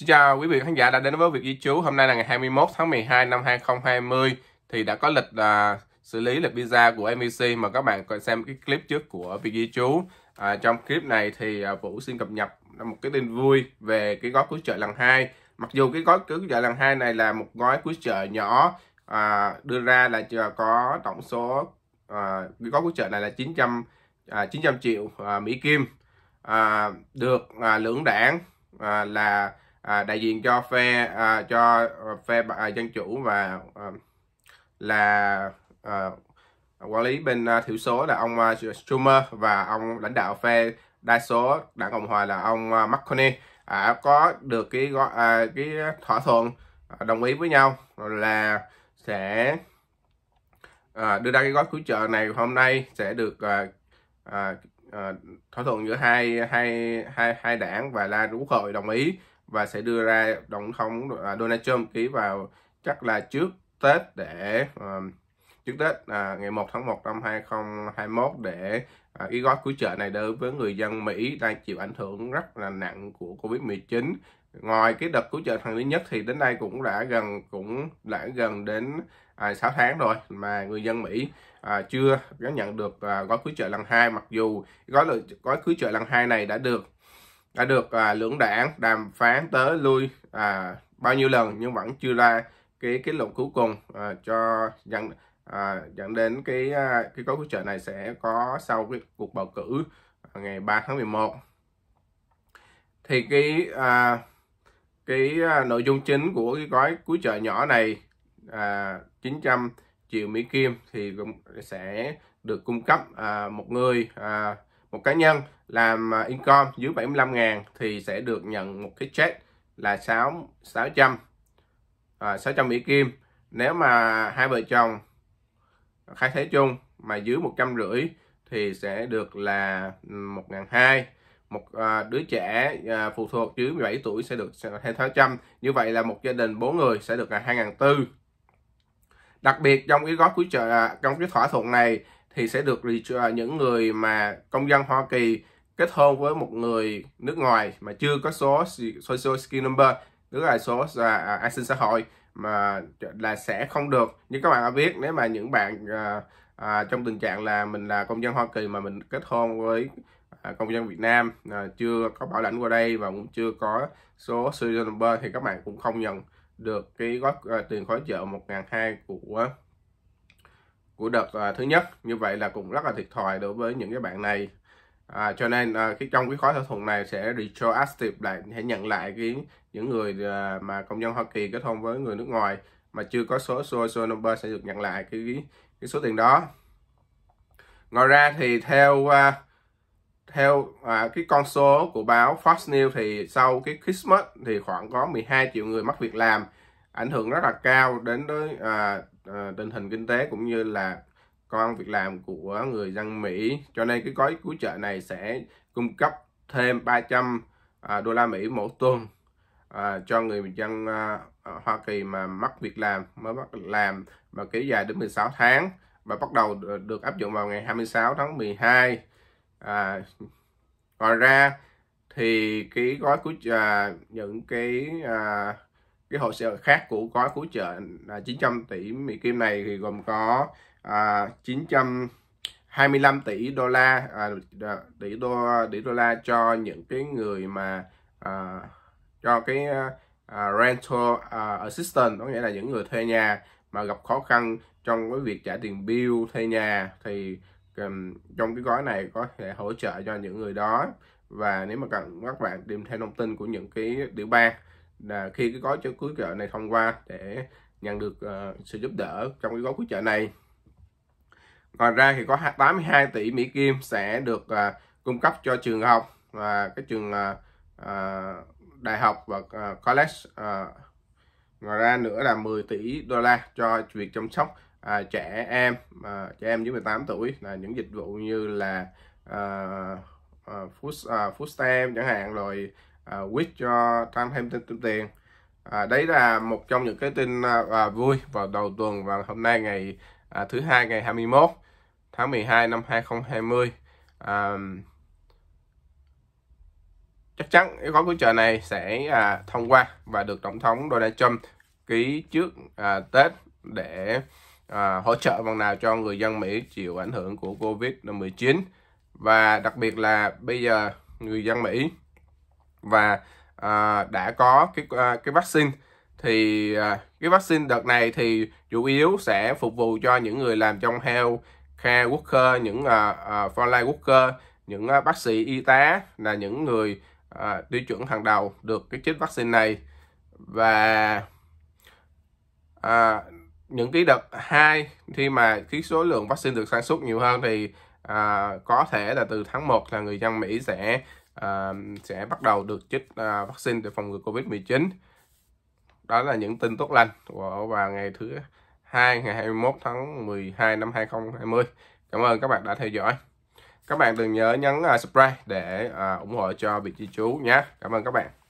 Xin chào quý vị khán giả đã đến với việc Di Chú. Hôm nay là ngày 21 tháng 12 năm 2020 thì đã có lịch à, xử lý lịch visa của MEC mà các bạn coi xem cái clip trước của việc Di Chú. À, trong clip này thì à, Vũ xin cập nhật một cái tin vui về cái gói cứu trợ lần 2. Mặc dù cái gói cứu trợ lần 2 này là một gói cứu trợ nhỏ à, đưa ra là chưa có tổng số à, cái gói cứu trợ này là 900 à, 900 triệu à, Mỹ Kim à, được à, lưỡng đảng à, là à, đại diện cho phe à, cho ờ, phe à, dân chủ và à, là à, quản lý bên à, thiểu số là ông Schumer và ông lãnh đạo phe đa số đảng cộng hòa là ông McConnell à, có được cái à, cái thỏa thuận à, đồng ý với nhau là sẽ à, đưa ra cái gói cứu trợ này hôm nay sẽ được à, à, thỏa thuận giữa hai hai hai hai đảng và là quốc hội đồng ý và sẽ đưa ra tổng thống à, Donald Trump ký vào chắc là trước Tết để ờ, trước Tết à, ngày 1 tháng 1 năm 2021 để à, ý gói cứu trợ này đối với người dân Mỹ đang chịu ảnh hưởng rất là nặng của Covid-19. Ngoài cái đợt cứu trợ thằng thứ nhất thì đến nay cũng đã gần cũng đã gần đến à, 6 tháng rồi mà người dân Mỹ à, chưa có nhận được à, gói cứu trợ lần hai mặc dù gói gói cứu trợ lần hai này đã được đã được à, lưỡng đảng đàm phán tới lui à, bao nhiêu lần nhưng vẫn chưa ra cái kết luận cuối cùng à, cho dẫn à, dẫn đến cái à, cái gói cứu trợ này sẽ có sau cái cuộc bầu cử à, ngày 3 tháng 11 thì cái à, cái à, nội dung chính của cái gói cứu trợ nhỏ này à, 900 triệu Mỹ Kim thì cũng sẽ được cung cấp à, một người à, một cá nhân làm à, income dưới 75 ngàn thì sẽ được nhận một cái check là 6 600 à, 600 Mỹ Kim nếu mà hai vợ chồng khai thế chung mà dưới 150 thì sẽ được là 1.200 một à, đứa trẻ à, phụ thuộc dưới 17 tuổi sẽ được 2.600 như vậy là một gia đình 4 người sẽ được là 2.400 đặc biệt trong cái gói cuối trợ à, trong cái thỏa thuận này thì sẽ được những người mà công dân Hoa Kỳ kết hôn với một người nước ngoài mà chưa có số social security number tức là số là à, an sinh xã hội mà là sẽ không được như các bạn đã biết nếu mà những bạn à, à, trong tình trạng là mình là công dân Hoa Kỳ mà mình kết hôn với à, công dân Việt Nam à, chưa có bảo lãnh qua đây và cũng chưa có số Social number thì các bạn cũng không nhận được cái gói à, tiền hỗ trợ 1.200 của của đợt à, thứ nhất như vậy là cũng rất là thiệt thòi đối với những cái bạn này à, cho nên à, cái trong cái khóa thỏa thuận này sẽ retroactive lại sẽ nhận lại cái những người à, mà công dân Hoa Kỳ kết hôn với người nước ngoài mà chưa có số social number sẽ được nhận lại cái cái số tiền đó ngoài ra thì theo à, theo à, cái con số của báo Fox News thì sau cái Christmas thì khoảng có 12 triệu người mất việc làm ảnh hưởng rất là cao đến đối à, À, tình hình kinh tế cũng như là công việc làm của người dân Mỹ cho nên cái gói cứu trợ này sẽ cung cấp thêm 300 à, đô la Mỹ mỗi tuần à, cho người dân Hoa Kỳ mà mất việc làm mới bắt làm mà kéo dài đến 16 tháng và bắt đầu được áp dụng vào ngày 26 tháng 12 à, ngoài ra thì cái gói cứu à, những cái à, cái hồ sơ khác của gói cứu trợ là 900 tỷ Mỹ Kim này thì gồm có à, 925 tỷ đô la à, tỷ đô tỷ đô la cho những cái người mà à, cho cái à, rental à, assistant có nghĩa là những người thuê nhà mà gặp khó khăn trong cái việc trả tiền bill thuê nhà thì trong cái gói này có thể hỗ trợ cho những người đó và nếu mà cần các bạn tìm thêm thông tin của những cái địa bàn là khi cái gói cứu trợ này thông qua để nhận được uh, sự giúp đỡ trong cái gói cứu trợ này ngoài ra thì có 82 tỷ Mỹ Kim sẽ được uh, cung cấp cho trường học và các trường uh, uh, đại học và uh, college uh, ngoài ra nữa là 10 tỷ đô la cho việc chăm sóc à, trẻ em à, trẻ em dưới 18 tuổi là những dịch vụ như là à, à, food, à, food stamp chẳng hạn rồi À, quyết cho tăng thêm thêm tiền à, đấy là một trong những cái tin à, à, vui vào đầu tuần và hôm nay ngày à, thứ hai ngày 21 tháng 12 năm 2020 à, chắc chắn gói cứu trợ này sẽ à, thông qua và được tổng thống Donald Trump ký trước à, Tết để à, hỗ trợ bằng nào cho người dân Mỹ chịu ảnh hưởng của Covid-19 và đặc biệt là bây giờ người dân Mỹ và à, đã có cái à, cái vaccine thì à, cái vaccine đợt này thì chủ yếu sẽ phục vụ cho những người làm trong health care worker những à, à, frontline worker những à, bác sĩ y tá là những người à, tiêu chuẩn hàng đầu được cái chích vaccine này và à, những cái đợt hai khi mà cái số lượng vaccine được sản xuất nhiều hơn thì à, có thể là từ tháng 1 là người dân Mỹ sẽ sẽ bắt đầu được chích à, vaccine để phòng ngừa Covid-19. Đó là những tin tốt lành của vào ngày thứ hai ngày 21 tháng 12 năm 2020. Cảm ơn các bạn đã theo dõi. Các bạn đừng nhớ nhấn à, subscribe để à, ủng hộ cho vị trí chú nhé. Cảm ơn các bạn.